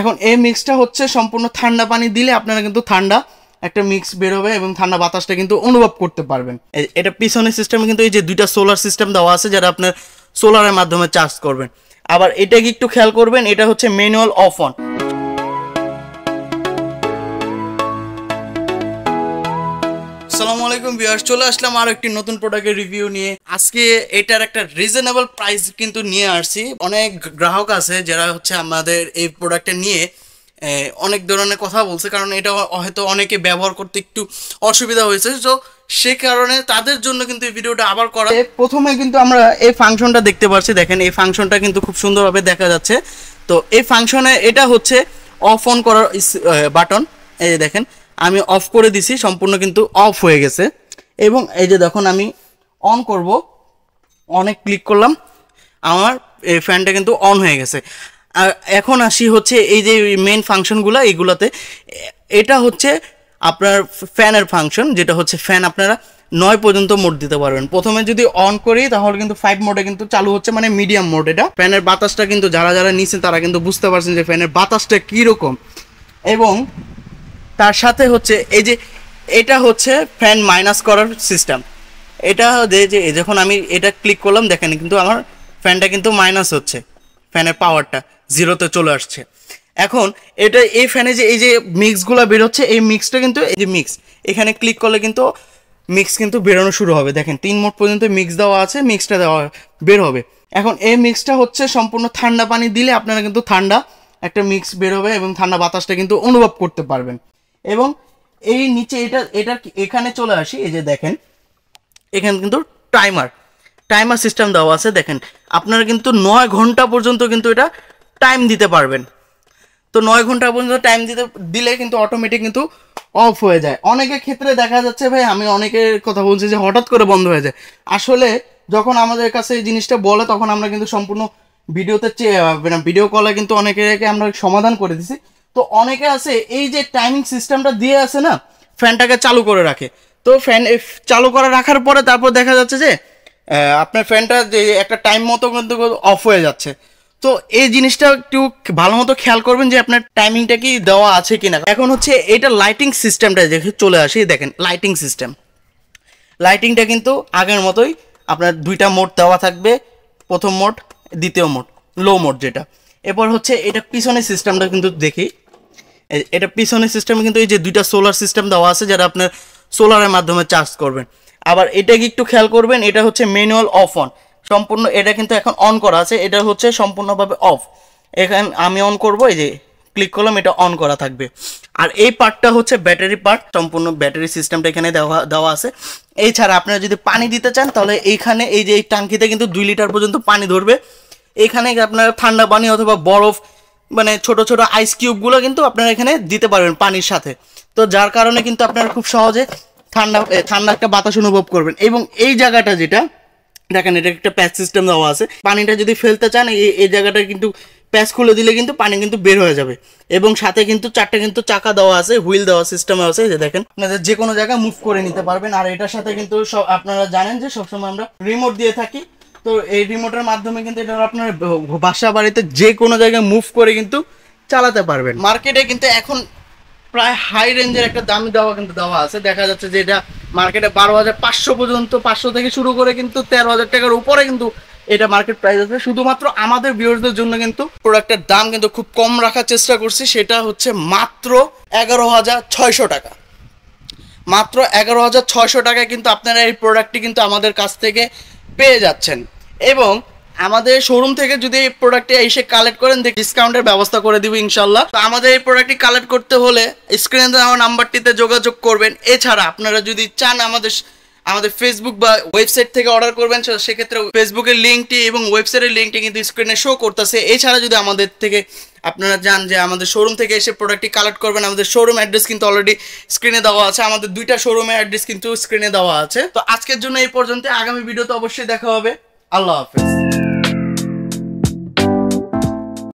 এখন এই মিক্সটা হচ্ছে সম্পূর্ণ ঠান্ডা পানি দিলে আপনারা কিন্তু ঠান্ডা একটা মিক্স বেরোবে এবং ঠান্ডা বাতাসটা কিন্তু অনুভব করতে পারবেন এটা পিছনের সিস্টেমে কিন্তু এই যে দুইটা সোলার সিস্টেম দেওয়া আছে যারা আপনার সোলারের মাধ্যমে চার্জ করবেন আবার এটাকে একটু খেয়াল করবেন এটা হচ্ছে ম্যানুয়াল অফ অন আসসালামু আলাইকুম ভিউয়ার্স চলে আসলাম আর একটি নতুন প্রোডাক্টের রিভিউ নিয়ে আজকে এটার একটা রিজনেবল প্রাইস কিন্তু নিয়ে আসছি অনেক গ্রাহক আছে যারা হচ্ছে আমাদের এই প্রোডাক্টটা নিয়ে অনেক ধরনের কথা বলছে কারণ এটা হয়তো অনেকে ব্যবহার করতে একটু অসুবিধা হয়েছে তো সে কারণে তাদের জন্য কিন্তু এই ভিডিওটা আবার করা প্রথমে কিন্তু আমরা এই ফাংশনটা দেখতে পাচ্ছি দেখেন এই ফাংশনটা কিন্তু খুব সুন্দরভাবে দেখা যাচ্ছে তো এই ফাংশনে এটা হচ্ছে অফ অন করার বাটন এই দেখেন আমি অফ করে দিছি সম্পূর্ণ কিন্তু অফ হয়ে গেছে এবং এই যে দেখুন আমি অন করব অনেক ক্লিক করলাম আমার এই ফ্যানটা কিন্তু অন হয়ে গেছে আর এখন আসি হচ্ছে এই যে মেন ফাংশনগুলো এইগুলোতে এটা হচ্ছে আপনার ফ্যানের ফাংশন যেটা হচ্ছে ফ্যান আপনারা নয় পর্যন্ত মোড দিতে পারবেন প্রথমে যদি অন করি তাহলে কিন্তু ফাইভ মোডে কিন্তু চালু হচ্ছে মানে মিডিয়াম মোড এটা ফ্যানের বাতাসটা কিন্তু যারা যারা নিচ্ছেন তারা কিন্তু বুঝতে পারছেন যে ফ্যানের বাতাসটা কীরকম এবং তার সাথে হচ্ছে এই যে এটা হচ্ছে ফ্যান মাইনাস করার সিস্টেম এটা যে যখন আমি এটা ক্লিক করলাম দেখেন কিন্তু আমার ফ্যানটা কিন্তু মাইনাস হচ্ছে ফ্যানের পাওয়ারটা জিরোতে চলে আসছে এখন এটা এই ফ্যানে যে এই যে মিক্সগুলো বেরোচ্ছে এই মিক্সটা কিন্তু এই যে মিক্স এখানে ক্লিক করলে কিন্তু মিক্স কিন্তু বেরোনো শুরু হবে দেখেন তিন মোট পর্যন্ত মিক্স দেওয়া আছে মিক্সটা দেওয়া বের হবে এখন এই মিক্সটা হচ্ছে সম্পূর্ণ ঠান্ডা পানি দিলে আপনারা কিন্তু ঠান্ডা একটা মিক্স বেরোবে এবং ঠান্ডা বাতাসটা কিন্তু অনুভব করতে পারবেন এবং এই নিচে এটা এটার এখানে চলে আসি এই যে দেখেন এখানে কিন্তু টাইমার টাইমার সিস্টেম দেওয়া আছে দেখেন আপনারা কিন্তু নয় ঘন্টা পর্যন্ত কিন্তু এটা টাইম দিতে পারবেন তো নয় ঘন্টা পর্যন্ত টাইম দিতে দিলে কিন্তু অটোমেটিক কিন্তু অফ হয়ে যায় অনেকের ক্ষেত্রে দেখা যাচ্ছে ভাই আমি অনেকের কথা বলছি যে হঠাৎ করে বন্ধ হয়ে যায় আসলে যখন আমাদের কাছে এই জিনিসটা বলে তখন আমরা কিন্তু সম্পূর্ণ ভিডিওতে চেয়ে ভিডিও কলে কিন্তু অনেকে আমরা সমাধান করে দিছি তো অনেকে আছে এই যে টাইমিং সিস্টেমটা দিয়ে আছে না ফ্যানটাকে চালু করে রাখে তো ফ্যান চালু করে রাখার পরে তারপর দেখা যাচ্ছে যে আপনার ফ্যানটা যে একটা টাইম মতো কিন্তু অফ হয়ে যাচ্ছে তো এই জিনিসটা একটু ভালো মতো খেয়াল করবেন যে আপনার টাইমিংটা কি দেওয়া আছে কি না এখন হচ্ছে এটা লাইটিং সিস্টেমটা দেখে চলে আসি দেখেন লাইটিং সিস্টেম লাইটিংটা কিন্তু আগের মতোই আপনার দুইটা মোড দেওয়া থাকবে প্রথম মোড দ্বিতীয় মোড লো মোড যেটা এরপর হচ্ছে এটা পিছনের সিস্টেমটা কিন্তু দেখি এটা পিছনের সিস্টেমে কিন্তু এই যে দুইটা সোলার সিস্টেম দেওয়া আছে যারা আপনার সোলারের মাধ্যমে চার্জ করবেন আবার এটা কি একটু খেয়াল করবেন এটা হচ্ছে ম্যানুয়াল অফ অন সম্পূর্ণ এটা কিন্তু এখন অন করা আছে এটা হচ্ছে সম্পূর্ণভাবে অফ এখানে আমি অন করব এই যে ক্লিক করলাম এটা অন করা থাকবে আর এই পার্টটা হচ্ছে ব্যাটারি পার্ট সম্পূর্ণ ব্যাটারি সিস্টেমটা এখানে দেওয়া দেওয়া আছে এছাড়া আপনারা যদি পানি দিতে চান তাহলে এইখানে এই যে এই টাঙ্কিতে কিন্তু দুই লিটার পর্যন্ত পানি ধরবে এখানে আপনারা ঠান্ডা পানি অথবা বরফ মানে ছোট ছোট আইস কিউবগুলো কিন্তু আপনারা এখানে দিতে পারবেন পানির সাথে তো যার কারণে কিন্তু আপনারা খুব সহজে ঠান্ডা ঠান্ডা একটা বাতাস অনুভব করবেন এবং এই জায়গাটা যেটা দেখেন এটা একটা প্যাচ সিস্টেম দেওয়া আছে পানিটা যদি ফেলতে চান এই এই জায়গাটা কিন্তু প্যাচ খুলে দিলে কিন্তু পানি কিন্তু বের হয়ে যাবে এবং সাথে কিন্তু চারটে কিন্তু চাকা দেওয়া আছে হুইল দেওয়া সিস্টেম আছে যে দেখেন আপনাদের যে কোনো জায়গায় মুভ করে নিতে পারবেন আর এটার সাথে কিন্তু সব আপনারা জানেন যে সবসময় আমরা রিমোট দিয়ে থাকি তো এই রিমোটের মাধ্যমে কিন্তু এটা আপনার বাসা বাড়িতে যে কোনো জায়গায় মুভ করে কিন্তু চালাতে পারবেন মার্কেটে কিন্তু এখন প্রায় হাই রেঞ্জের একটা দামি দেওয়া কিন্তু দেওয়া আছে দেখা যাচ্ছে যে এটা মার্কেটে বারো হাজার পাঁচশো পর্যন্ত পাঁচশো থেকে শুরু করে কিন্তু তেরো হাজার টাকার উপরে কিন্তু এটা মার্কেট প্রাইস আছে শুধুমাত্র আমাদের ভিউয়ার্সদের জন্য কিন্তু প্রোডাক্টের দাম কিন্তু খুব কম রাখার চেষ্টা করছি সেটা হচ্ছে মাত্র এগারো হাজার ছয়শো টাকা মাত্র এগারো হাজার ছয়শো টাকায় কিন্তু আপনারা এই প্রোডাক্টটি কিন্তু আমাদের কাছ থেকে পেয়ে যাচ্ছেন এবং আমাদের শোরুম থেকে যদি এই প্রোডাক্টটি এসে কালেক্ট করেন ডিসকাউন্টের ব্যবস্থা করে দিব ইনশাল্লাহ তো আমাদের এই প্রোডাক্টটি কালেক্ট করতে হলে স্ক্রিনে দেওয়া নাম্বারটিতে যোগাযোগ করবেন এছাড়া আপনারা যদি চান আমাদের আমাদের ফেসবুক বা ওয়েবসাইট থেকে অর্ডার করবেন সেক্ষেত্রে ফেসবুকের লিঙ্কটি এবং ওয়েবসাইটের লিঙ্কটি কিন্তু স্ক্রিনে শো করতেছে এছাড়া যদি আমাদের থেকে আপনারা যান যে আমাদের শোরুম থেকে এসে প্রোডাক্টটি কালেক্ট করবেন আমাদের শোরুম অ্যাড্রেস কিন্তু অলরেডি স্ক্রিনে দেওয়া আছে আমাদের দুইটা শোরুমের অ্যাড্রেস কিন্তু স্ক্রিনে দেওয়া আছে তো আজকের জন্য এই পর্যন্ত আগামী ভিডিওতে অবশ্যই দেখা হবে আল্লাহ হাফেজ